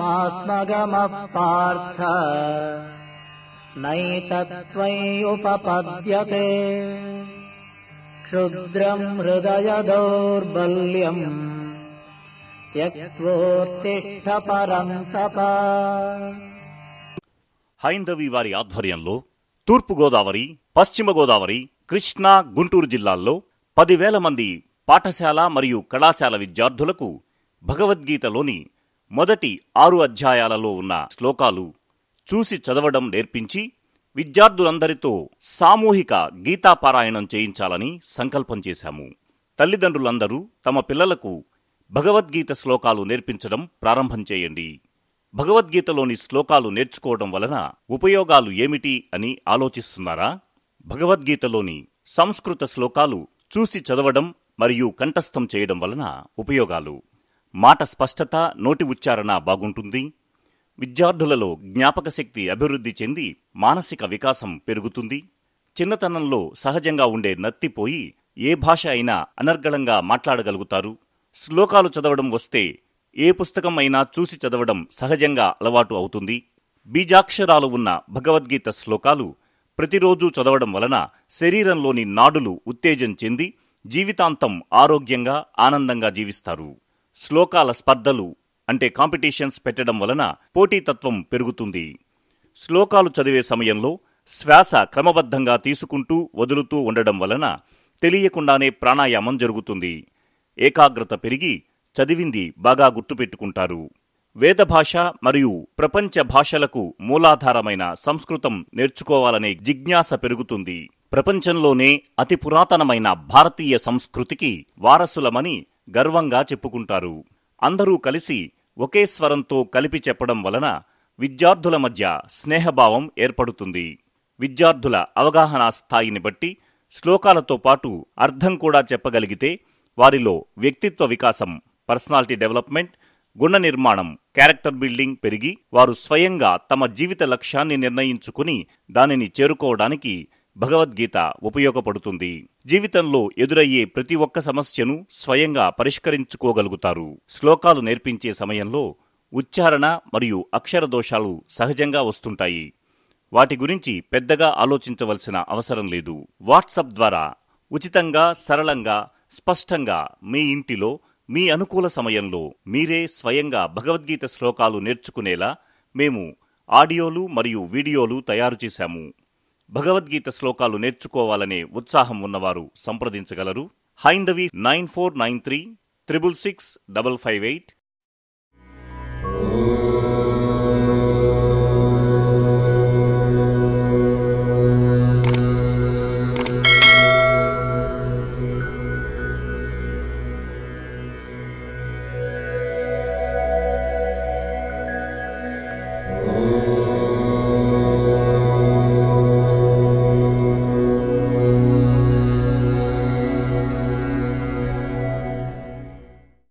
मास्मगमः पार्थ नैतत्त्वय्युपपद्यते क्षुद्रम् हृदयदौर्बल्यम् త్యక్తోత్తిష్టపరం తప హైందవి వారి ఆధ్వర్యంలో తూర్పు గోదావరి పశ్చిమ గోదావరి కృష్ణా గుంటూరు జిల్లాల్లో పదివేల మంది పాఠశాల మరియు కళాశాల విద్యార్థులకు భగవద్గీతలోని మొదటి ఆరు అధ్యాయాలలో ఉన్న శ్లోకాలు చూసి చదవడం నేర్పించి విద్యార్థులందరితో సామూహిక గీతాపారాయణం చేయించాలని సంకల్పం చేశాము తల్లిదండ్రులందరూ తమ పిల్లలకు భగవద్గీత శ్లోకాలు నేర్పించడం ప్రారంభం చేయండి భగవద్గీతలోని శ్లోకాలు నేర్చుకోవడం వలన ఉపయోగాలు ఏమిటి అని ఆలోచిస్తున్నారా భగవద్గీతలోని సంస్కృత శ్లోకాలు చూసి చదవడం మరియు కంఠస్థం చేయడం వలన ఉపయోగాలు మాట స్పష్టత నోటి ఉచ్చారణ బాగుంటుంది విద్యార్థులలో జ్ఞాపకశక్తి అభివృద్ధి చెంది మానసిక వికాసం పెరుగుతుంది చిన్నతనంలో సహజంగా ఉండే నత్తిపోయి ఏ భాష అయినా అనర్గళంగా మాట్లాడగలుగుతారు శ్లోకాలు చదవడం వస్తే ఏ పుస్తకం అయినా చూసి చదవడం సహజంగా అలవాటు అవుతుంది బీజాక్షరాలు ఉన్న భగవద్గీత శ్లోకాలు ప్రతిరోజూ చదవడం వలన శరీరంలోని నాడులు ఉత్తేజం చెంది జీవితాంతం ఆరోగ్యంగా ఆనందంగా జీవిస్తారు శ్లోకాల స్పర్ధలు అంటే కాంపిటీషన్స్ పెట్టడం వలన పోటీతత్వం పెరుగుతుంది శ్లోకాలు చదివే సమయంలో శ్వాస క్రమబద్ధంగా తీసుకుంటూ వదులుతూ ఉండడం వలన తెలియకుండానే ప్రాణాయామం జరుగుతుంది ఏకాగ్రత పెరిగి చదివింది బాగా గుర్తుపెట్టుకుంటారు వేదభాష మరియు ప్రపంచ భాషలకు మూలాధారమైన సంస్కృతం నేర్చుకోవాలనే జిజ్ఞాస పెరుగుతుంది ప్రపంచంలోనే అతి పురాతనమైన భారతీయ సంస్కృతికి వారసులమని గర్వంగా చెప్పుకుంటారు అందరూ కలిసి ఒకే స్వరంతో కలిపి చెప్పడం వలన విద్యార్థుల మధ్య స్నేహభావం ఏర్పడుతుంది విద్యార్థుల అవగాహన స్థాయిని బట్టి శ్లోకాలతో పాటు అర్థం కూడా చెప్పగలిగితే వారిలో వ్యక్తిత్వ వికాసం పర్సనాలిటీ డెవలప్మెంట్ గుణ నిర్మాణం క్యారెక్టర్ బిల్డింగ్ పెరిగి వారు స్వయంగా తమ జీవిత లక్ష్యాన్ని నిర్ణయించుకుని దానిని చేరుకోవడానికి భగవద్గీత ఉపయోగపడుతుంది జీవితంలో ఎదురయ్యే ప్రతి ఒక్క సమస్యను స్వయంగా పరిష్కరించుకోగలుగుతారు శ్లోకాలు నేర్పించే సమయంలో ఉచ్చారణ మరియు అక్షర దోషాలు సహజంగా వస్తుంటాయి వాటి గురించి పెద్దగా ఆలోచించవలసిన అవసరం లేదు వాట్సప్ ద్వారా ఉచితంగా సరళంగా స్పష్టంగా మీ ఇంటిలో మీ అనుకూల సమయంలో మీరే స్వయంగా భగవద్గీత శ్లోకాలు నేర్చుకునేలా మేము ఆడియోలు మరియు వీడియోలు తయారు చేశాము భగవద్గీత శ్లోకాలు నేర్చుకోవాలనే ఉత్సాహం ఉన్నవారు సంప్రదించగలరు Haindavi nine four nine three triple six double five eight